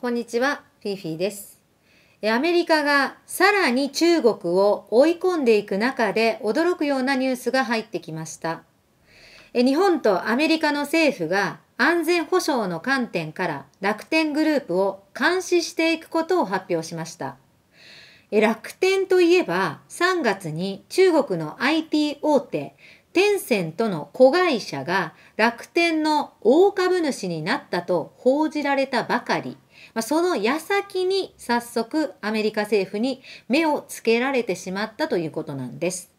こんにちは、フィーフィーです。アメリカがさらに中国を追い込んでいく中で驚くようなニュースが入ってきました。日本とアメリカの政府が安全保障の観点から楽天グループを監視していくことを発表しました。楽天といえば3月に中国の IT 大手テンセントの子会社が楽天の大株主になったと報じられたばかりまあ、その矢先に早速アメリカ政府に目をつけられてしまったということなんです。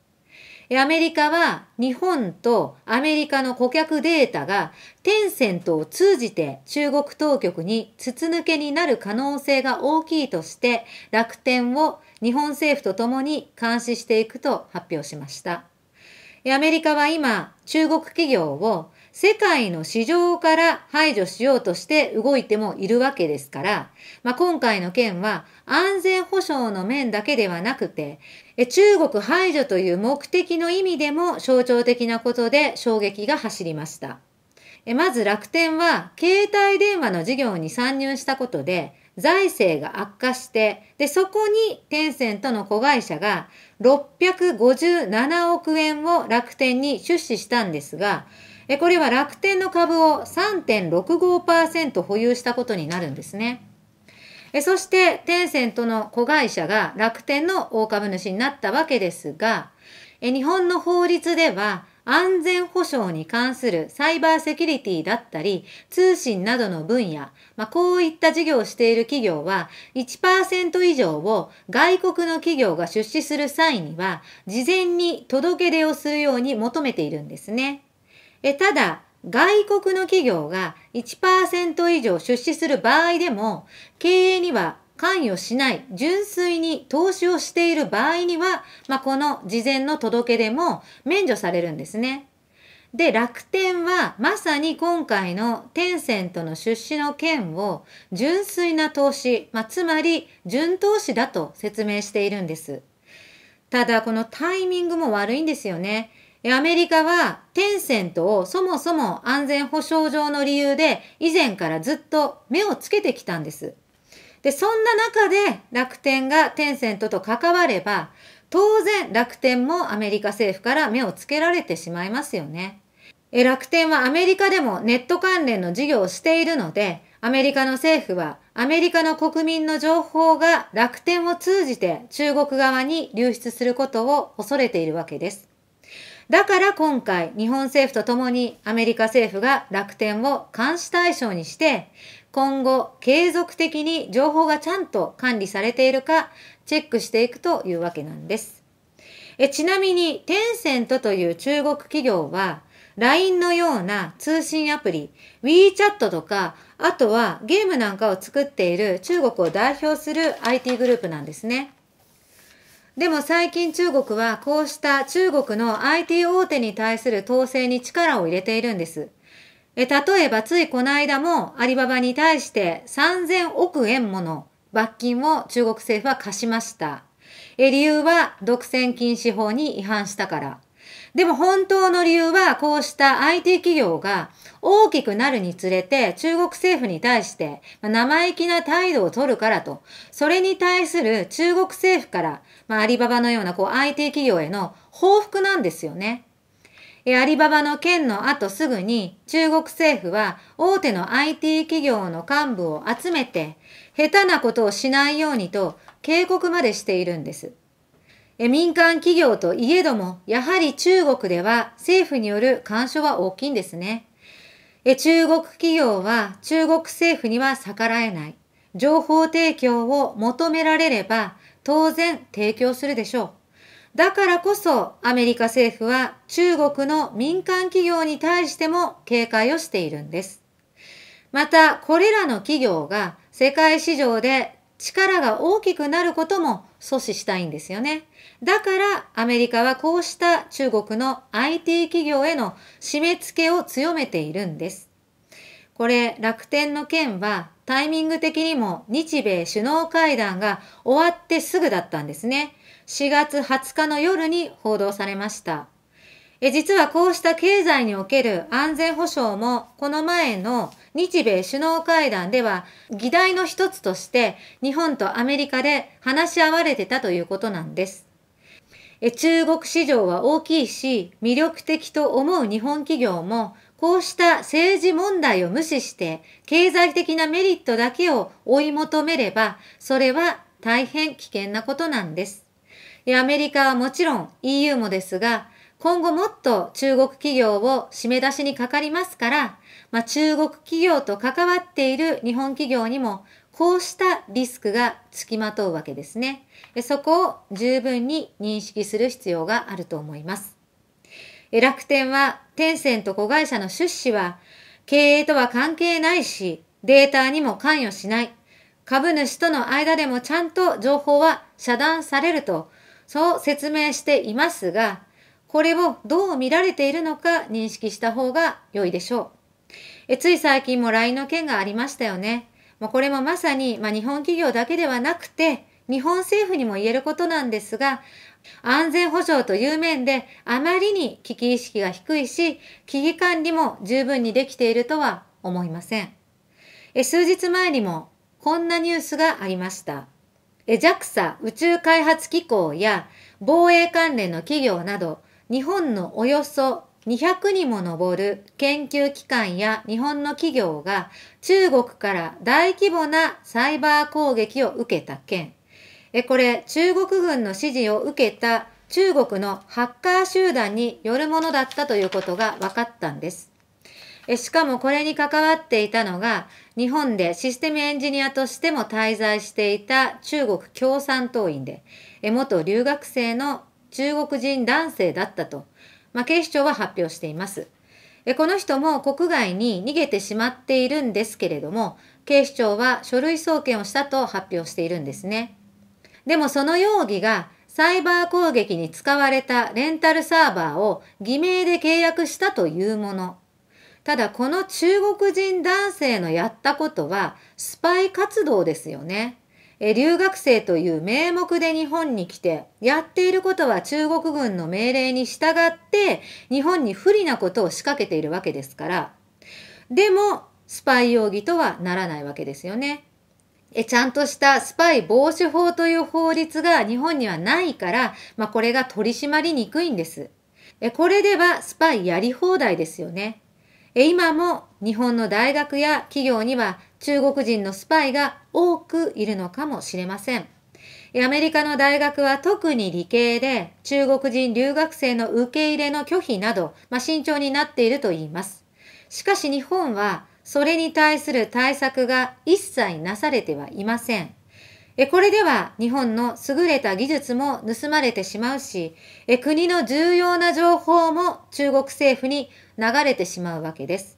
アメリカは日本とアメリカの顧客データがテンセントを通じて中国当局に筒抜けになる可能性が大きいとして楽天を日本政府とともに監視していくと発表しました。アメリカは今中国企業を世界の市場から排除しようとして動いてもいるわけですから、まあ、今回の件は安全保障の面だけではなくて、中国排除という目的の意味でも象徴的なことで衝撃が走りました。まず楽天は携帯電話の事業に参入したことで財政が悪化して、で、そこにテンセントの子会社が657億円を楽天に出資したんですが、えこれは楽天の株を3.65%保有したことになるんですね。えそして、テンセントの子会社が楽天の大株主になったわけですが、え日本の法律では、安全保障に関するサイバーセキュリティだったり、通信などの分野、まあ、こういった事業をしている企業は、1%以上を外国の企業が出資する際には、事前に届け出をするように求めているんですね。えただ、外国の企業が1%以上出資する場合でも、経営には関与しない、純粋に投資をしている場合には、まあ、この事前の届け出も免除されるんですね。で、楽天はまさに今回のテンセントの出資の件を純粋な投資、まあ、つまり純投資だと説明しているんです。ただ、このタイミングも悪いんですよね。アメリカはテンセントをそもそも安全保障上の理由で以前からずっと目をつけてきたんです。で、そんな中で楽天がテンセントと関われば、当然楽天もアメリカ政府から目をつけられてしまいますよね。え楽天はアメリカでもネット関連の事業をしているので、アメリカの政府はアメリカの国民の情報が楽天を通じて中国側に流出することを恐れているわけです。だから今回、日本政府とともにアメリカ政府が楽天を監視対象にして、今後継続的に情報がちゃんと管理されているかチェックしていくというわけなんです。えちなみに、テンセントという中国企業は、LINE のような通信アプリ、WeChat とか、あとはゲームなんかを作っている中国を代表する IT グループなんですね。でも最近中国はこうした中国の IT 大手に対する統制に力を入れているんです。え例えばついこの間もアリババに対して3000億円もの罰金を中国政府は課しました。え理由は独占禁止法に違反したから。でも本当の理由はこうした IT 企業が大きくなるにつれて中国政府に対して生意気な態度を取るからと、それに対する中国政府から、まあ、アリババのようなこう IT 企業への報復なんですよね。アリババの件の後すぐに中国政府は大手の IT 企業の幹部を集めて下手なことをしないようにと警告までしているんです。民間企業といえども、やはり中国では政府による干渉は大きいんですね。中国企業は中国政府には逆らえない。情報提供を求められれば当然提供するでしょう。だからこそアメリカ政府は中国の民間企業に対しても警戒をしているんです。またこれらの企業が世界市場で力が大きくなることも阻止したいんですよね。だからアメリカはこうした中国の IT 企業への締め付けを強めているんです。これ楽天の件はタイミング的にも日米首脳会談が終わってすぐだったんですね。4月20日の夜に報道されました。え実はこうした経済における安全保障もこの前の日米首脳会談では議題の一つとして日本とアメリカで話し合われてたということなんです。え中国市場は大きいし魅力的と思う日本企業もこうした政治問題を無視して経済的なメリットだけを追い求めればそれは大変危険なことなんです。アメリカはもちろん EU もですが今後もっと中国企業を締め出しにかかりますから、まあ、中国企業と関わっている日本企業にもこうしたリスクが付きまとうわけですね。そこを十分に認識する必要があると思います。楽天は、テンセント子会社の出資は、経営とは関係ないし、データにも関与しない。株主との間でもちゃんと情報は遮断されると、そう説明していますが、これをどう見られているのか認識した方が良いでしょう。えつい最近も LINE の件がありましたよね。まあ、これもまさに、まあ、日本企業だけではなくて、日本政府にも言えることなんですが、安全保障という面であまりに危機意識が低いし、危機管理も十分にできているとは思いません。え数日前にもこんなニュースがありました。JAXA 宇宙開発機構や防衛関連の企業など日本のおよそ200にも上る研究機関や日本の企業が中国から大規模なサイバー攻撃を受けた件。えこれ、中国軍の指示を受けた中国のハッカー集団によるものだったということが分かったんです。えしかもこれに関わっていたのが、日本でシステムエンジニアとしても滞在していた中国共産党員で、え元留学生の中国人男性だったと、まあ、警視庁は発表しています。この人も国外に逃げてしまっているんですけれども、警視庁は書類送検をしたと発表しているんですね。でもその容疑がサイバー攻撃に使われたレンタルサーバーを偽名で契約したというもの。ただこの中国人男性のやったことはスパイ活動ですよね。え留学生という名目で日本に来て、やっていることは中国軍の命令に従って、日本に不利なことを仕掛けているわけですから、でも、スパイ容疑とはならないわけですよね。えちゃんとしたスパイ防止法という法律が日本にはないから、まあ、これが取り締まりにくいんです。えこれではスパイやり放題ですよね。今も日本の大学や企業には中国人のスパイが多くいるのかもしれません。アメリカの大学は特に理系で中国人留学生の受け入れの拒否など、まあ、慎重になっているといいます。しかし日本はそれに対する対策が一切なされてはいません。えこれでは日本の優れた技術も盗まれてしまうしえ、国の重要な情報も中国政府に流れてしまうわけです。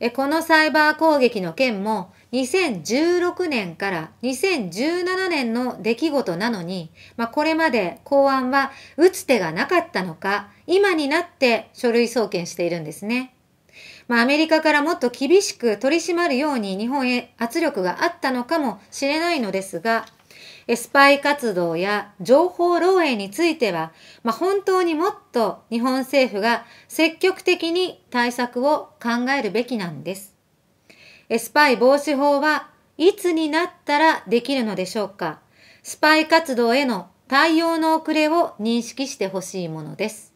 えこのサイバー攻撃の件も2016年から2017年の出来事なのに、まあ、これまで公安は打つ手がなかったのか、今になって書類送検しているんですね。まあ、アメリカからもっと厳しく取り締まるように日本へ圧力があったのかもしれないのですが、スパイ活動や情報漏洩については、まあ、本当にもっと日本政府が積極的に対策を考えるべきなんです。スパイ防止法はいつになったらできるのでしょうかスパイ活動への対応の遅れを認識してほしいものです。